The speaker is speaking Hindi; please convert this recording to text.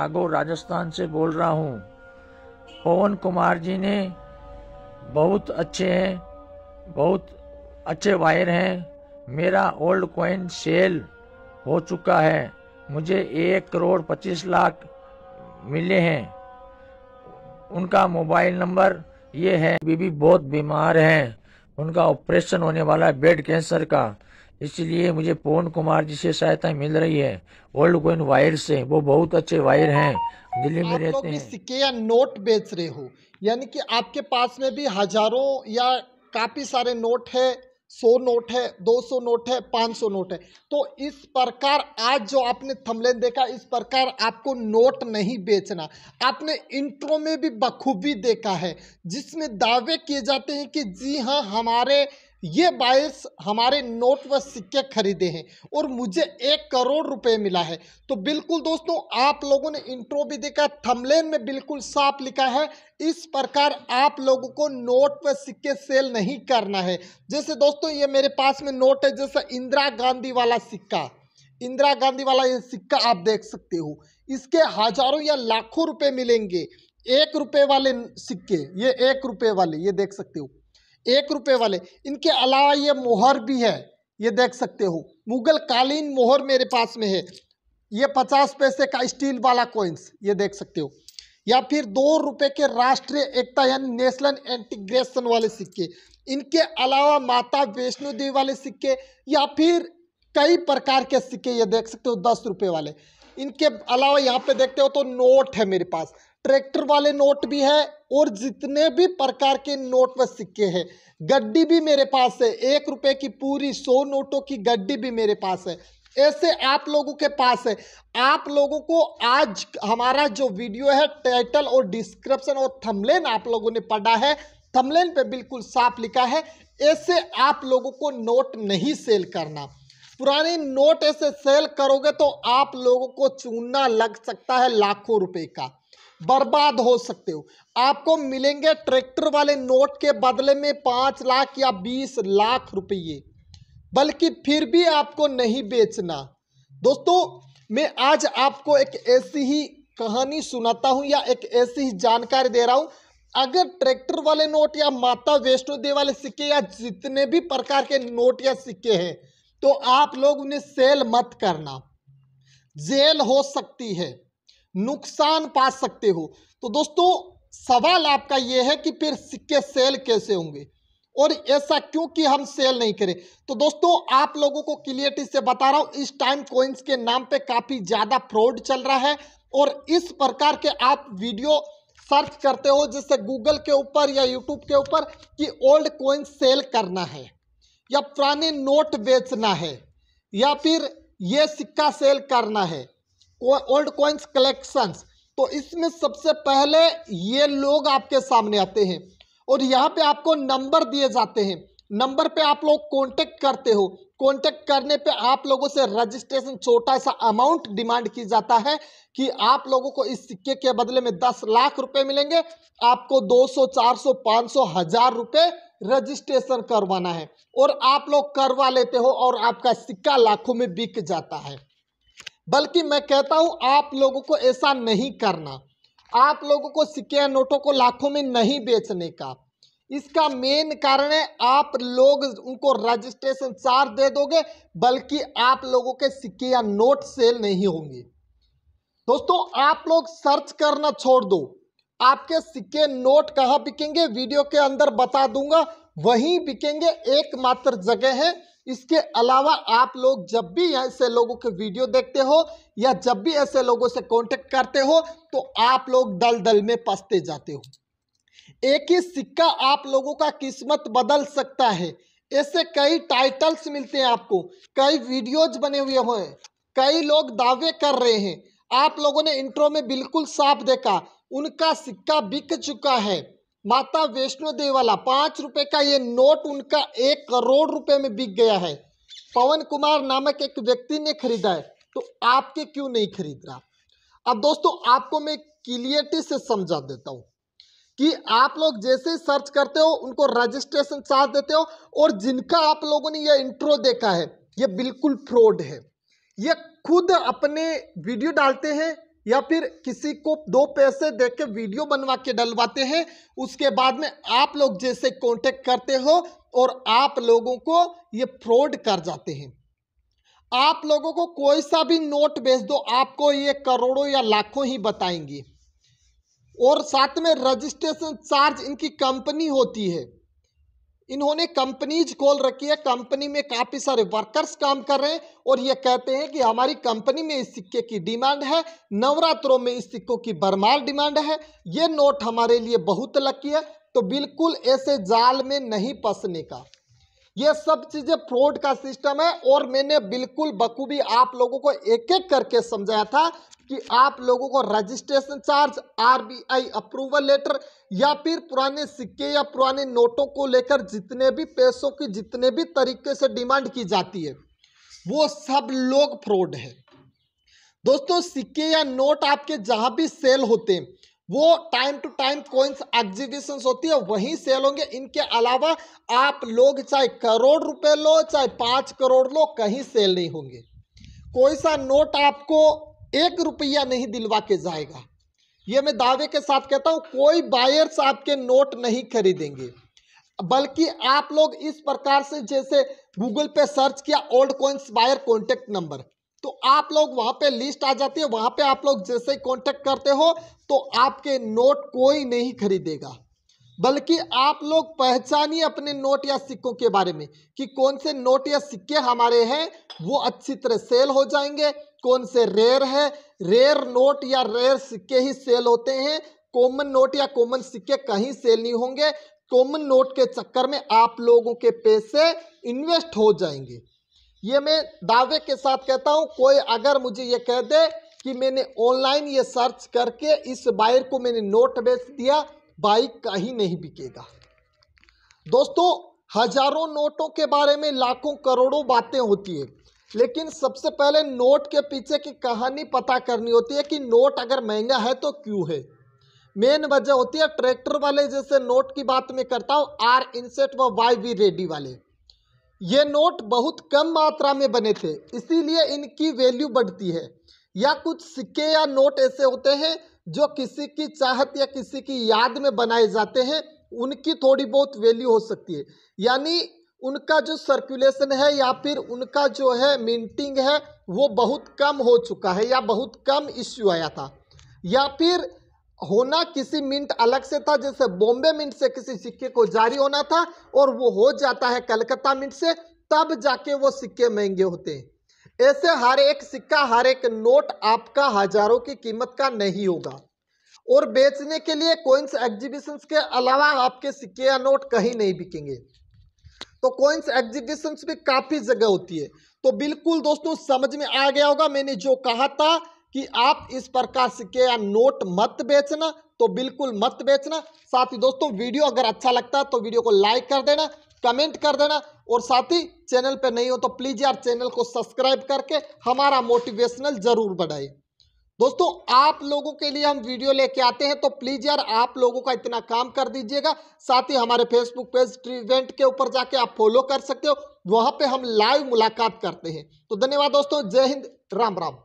आगो राजस्थान से बोल रहा हूँ पवन कुमार जी ने बहुत अच्छे हैं बहुत अच्छे वायर हैं मेरा ओल्ड कॉइन सेल हो चुका है मुझे एक करोड़ पच्चीस लाख मिले हैं उनका मोबाइल नंबर ये है बीबी बहुत बीमार हैं उनका ऑपरेशन होने वाला है बेड कैंसर का इसलिए मुझे पवन कुमार जी से सहायता मिल रही है ओल्ड कोइन वायर से वो बहुत अच्छे वायर हैं दिल्ली में रहते हैं सिक्के या नोट बेच रहे हो यानी कि आपके पास में भी हजारों या काफ़ी सारे नोट है सौ नोट है दो सौ नोट है पाँच सौ नोट है तो इस प्रकार आज जो आपने थमलेन देखा इस प्रकार आपको नोट नहीं बेचना आपने इंट्रो में भी बखूबी देखा है जिसमें दावे किए जाते हैं कि जी हाँ हमारे ये बायर्स हमारे नोट व सिक्के खरीदे हैं और मुझे एक करोड़ रुपए मिला है तो बिल्कुल दोस्तों आप लोगों ने इंट्रो भी देखा थमलेन में बिल्कुल साफ लिखा है इस प्रकार आप लोगों को नोट व सिक्के सेल नहीं करना है जैसे दोस्तों ये मेरे पास में नोट है जैसा इंदिरा गांधी वाला सिक्का इंदिरा गांधी वाला ये सिक्का आप देख सकते हो इसके हजारों या लाखों रुपए मिलेंगे एक रुपए वाले सिक्के ये एक रुपए वाले ये देख सकते हो एक रुपये वाले इनके अलावा ये मोहर भी है ये देख सकते हो मुगल कालीन मोहर मेरे पास में है ये पचास पैसे का स्टील वाला कोइंस ये देख सकते हो या फिर दो रुपए के राष्ट्रीय एकता यानी नेशनल इंटीग्रेशन वाले सिक्के इनके अलावा माता वैष्णो देवी वाले सिक्के या फिर कई प्रकार के सिक्के ये देख सकते हो दस रुपये वाले इनके अलावा यहाँ पे देखते हो तो नोट है मेरे पास ट्रैक्टर वाले नोट भी है और जितने भी प्रकार के नोट व सिक्के हैं गड्डी भी मेरे पास है एक रुपए की पूरी सौ नोटों की गड्डी भी मेरे पास है ऐसे आप लोगों के पास है आप लोगों को आज हमारा जो वीडियो है टाइटल और डिस्क्रिप्शन और थमलेन आप लोगों ने पढ़ा है थमलेन पे बिल्कुल साफ लिखा है ऐसे आप लोगों को नोट नहीं सेल करना पुरानी नोट ऐसे सेल करोगे तो आप लोगों को चूना लग सकता है लाखों रुपए का बर्बाद हो सकते हो आपको मिलेंगे ट्रैक्टर वाले नोट के बदले में पांच लाख या बीस लाख रुपये बल्कि फिर भी आपको नहीं बेचना दोस्तों मैं आज आपको एक ऐसी ही कहानी सुनाता हूं या एक ऐसी ही जानकारी दे रहा हूं अगर ट्रैक्टर वाले नोट या माता वैष्णो देवी वाले सिक्के या जितने भी प्रकार के नोट या सिक्के हैं तो आप लोग उन्हें सेल मत करना जेल हो सकती है नुकसान पा सकते हो तो दोस्तों सवाल आपका यह है कि फिर सिक्के सेल कैसे होंगे और ऐसा क्यों कि हम सेल नहीं करें तो दोस्तों आप लोगों को क्लियरिटी से बता रहा हूं इस टाइम कोइंस के नाम पे काफ़ी ज़्यादा फ्रॉड चल रहा है और इस प्रकार के आप वीडियो सर्च करते हो जैसे गूगल के ऊपर या यूट्यूब के ऊपर कि ओल्ड कोइन सेल करना है या पुराने नोट बेचना है या फिर ये सिक्का सेल करना है ओल्ड कॉइन्स कलेक्शंस तो इसमें सबसे पहले ये लोग आपके सामने आते हैं और यहाँ पे आपको नंबर दिए जाते हैं नंबर पे आप लोग कांटेक्ट करते हो कांटेक्ट करने पे आप लोगों से रजिस्ट्रेशन छोटा सा अमाउंट डिमांड की जाता है कि आप लोगों को इस सिक्के के बदले में दस लाख रुपए मिलेंगे आपको दो सौ चार सौ पाँच सौ हजार रुपये रजिस्ट्रेशन करवाना है और आप लोग करवा लेते हो और आपका सिक्का लाखों में बिक जाता है बल्कि मैं कहता हूं आप लोगों को ऐसा नहीं करना आप लोगों को सिक्के या नोटों को लाखों में नहीं बेचने का इसका मेन कारण है आप लोग उनको रजिस्ट्रेशन चार्ज दे दोगे बल्कि आप लोगों के सिक्के या नोट सेल नहीं होंगे दोस्तों आप लोग सर्च करना छोड़ दो आपके सिक्के नोट कहाँ बिकेंगे वीडियो के अंदर बता दूंगा वहीं बिकेंगे एकमात्र जगह है इसके अलावा आप लोग जब भी ऐसे लोगों के वीडियो देखते हो या जब भी ऐसे लोगों से कांटेक्ट करते हो तो आप लोग दल दल में फंसते जाते हो एक ही सिक्का आप लोगों का किस्मत बदल सकता है ऐसे कई टाइटल्स मिलते हैं आपको कई वीडियोज बने हुए हुए हैं कई लोग दावे कर रहे हैं आप लोगों ने इंट्रो में बिल्कुल साफ देखा उनका सिक्का बिक चुका है माता वैष्णो देवाला पाँच रुपए का ये नोट उनका एक करोड़ रुपए में बिक गया है पवन कुमार नामक एक व्यक्ति ने खरीदा है तो आपके क्यों नहीं खरीद रहा अब दोस्तों आपको मैं क्लियरिटी से समझा देता हूं कि आप लोग जैसे ही सर्च करते हो उनको रजिस्ट्रेशन चार्ज देते हो और जिनका आप लोगों ने यह इंट्रो देखा है यह बिल्कुल फ्रॉड है यह खुद अपने वीडियो डालते हैं या फिर किसी को दो पैसे दे के वीडियो बनवा के डलवाते हैं उसके बाद में आप लोग जैसे कांटेक्ट करते हो और आप लोगों को ये फ्रॉड कर जाते हैं आप लोगों को कोई सा भी नोट बेच दो आपको ये करोड़ों या लाखों ही बताएंगे और साथ में रजिस्ट्रेशन चार्ज इनकी कंपनी होती है इन्होंने कंपनीज खोल रखी है कंपनी में काफ़ी सारे वर्कर्स काम कर रहे हैं और ये कहते हैं कि हमारी कंपनी में इस सिक्के की डिमांड है नवरात्रों में इस सिक्कों की बरमार डिमांड है ये नोट हमारे लिए बहुत लकी है तो बिल्कुल ऐसे जाल में नहीं फंसने का ये सब चीजें फ्रॉड का सिस्टम है और मैंने बिल्कुल बखूबी आप लोगों को एक एक करके समझाया था कि आप लोगों को registration charge RBI approval letter या फिर पुराने सिक्के या पुराने नोटों को लेकर जितने भी पैसों की जितने भी तरीके से डिमांड की जाती है वो सब लोग फ्रॉड है दोस्तों सिक्के या नोट आपके जहां भी सेल होते हैं वो time to time coins exhibition होती है वहीं सेल होंगे इनके अलावा आप लोग चाहे करोड़ रुपए लो चाहे पांच करोड़ लो कहीं सेल नहीं होंगे कोई सा नोट आपको एक रुपया नहीं दिलवा के जाएगा ये मैं दावे के साथ कहता हूं कोई बायर्स आपके नोट नहीं खरीदेंगे बल्कि आप लोग इस प्रकार से जैसे गूगल पे सर्च किया old coins buyer contact number तो आप लोग वहां पे लिस्ट आ जाती है वहां पे आप लोग जैसे ही कॉन्टेक्ट करते हो तो आपके नोट कोई नहीं खरीदेगा बल्कि आप लोग पहचानिए अपने नोट या सिक्कों के बारे में कि कौन से नोट या सिक्के हमारे हैं वो अच्छी तरह सेल हो जाएंगे कौन से रेयर है रेयर नोट या रेयर सिक्के ही सेल होते हैं कॉमन नोट या कॉमन सिक्के कहीं सेल नहीं होंगे कॉमन नोट के चक्कर में आप लोगों के पैसे इन्वेस्ट हो जाएंगे ये मैं दावे के साथ कहता हूँ कोई अगर मुझे ये कह दे कि मैंने ऑनलाइन ये सर्च करके इस बायर को मैंने नोट बेच दिया बाइक कहीं नहीं बिकेगा दोस्तों हजारों नोटों के बारे में लाखों करोड़ों बातें होती है लेकिन सबसे पहले नोट के पीछे की कहानी पता करनी होती है कि नोट अगर महंगा है तो क्यों है मेन वजह होती है ट्रैक्टर वाले जैसे नोट की बात में करता हूँ आर इंसेट व वाई वी रेडी वाले ये नोट बहुत कम मात्रा में बने थे इसीलिए इनकी वैल्यू बढ़ती है या कुछ सिक्के या नोट ऐसे होते हैं जो किसी की चाहत या किसी की याद में बनाए जाते हैं उनकी थोड़ी बहुत वैल्यू हो सकती है यानी उनका जो सर्कुलेशन है या फिर उनका जो है मिंटिंग है वो बहुत कम हो चुका है या बहुत कम इश्यू आया था या फिर होना किसी मिंट अलग से था जैसे बॉम्बे मिंट से किसी सिक्के को जारी होना था और वो हो जाता है कलकत्ता मिंट से तब जाके वो सिक्के महंगे होते हैं ऐसे हर एक सिक्का हर एक नोट आपका हजारों की कीमत का नहीं होगा और बेचने के लिए कोइंस एग्जीबिशंस के अलावा आपके सिक्के या नोट कहीं नहीं बिकेंगे तो कोइंस एग्जीबिशंस भी काफ़ी जगह होती है तो बिल्कुल दोस्तों समझ में आ गया होगा मैंने जो कहा था कि आप इस प्रकार के नोट मत बेचना तो बिल्कुल मत बेचना साथ ही दोस्तों वीडियो अगर अच्छा लगता है तो वीडियो को लाइक कर देना कमेंट कर देना और साथ ही चैनल पर नहीं हो तो प्लीज़ यार चैनल को सब्सक्राइब करके हमारा मोटिवेशनल ज़रूर बढ़ाए दोस्तों आप लोगों के लिए हम वीडियो लेके आते हैं तो प्लीज़ यार आप लोगों का इतना काम कर दीजिएगा साथ ही हमारे फेसबुक पेज ट्रीवेंट के ऊपर जाके आप फॉलो कर सकते हो वहां पे हम लाइव मुलाकात करते हैं तो धन्यवाद दोस्तों जय हिंद राम राम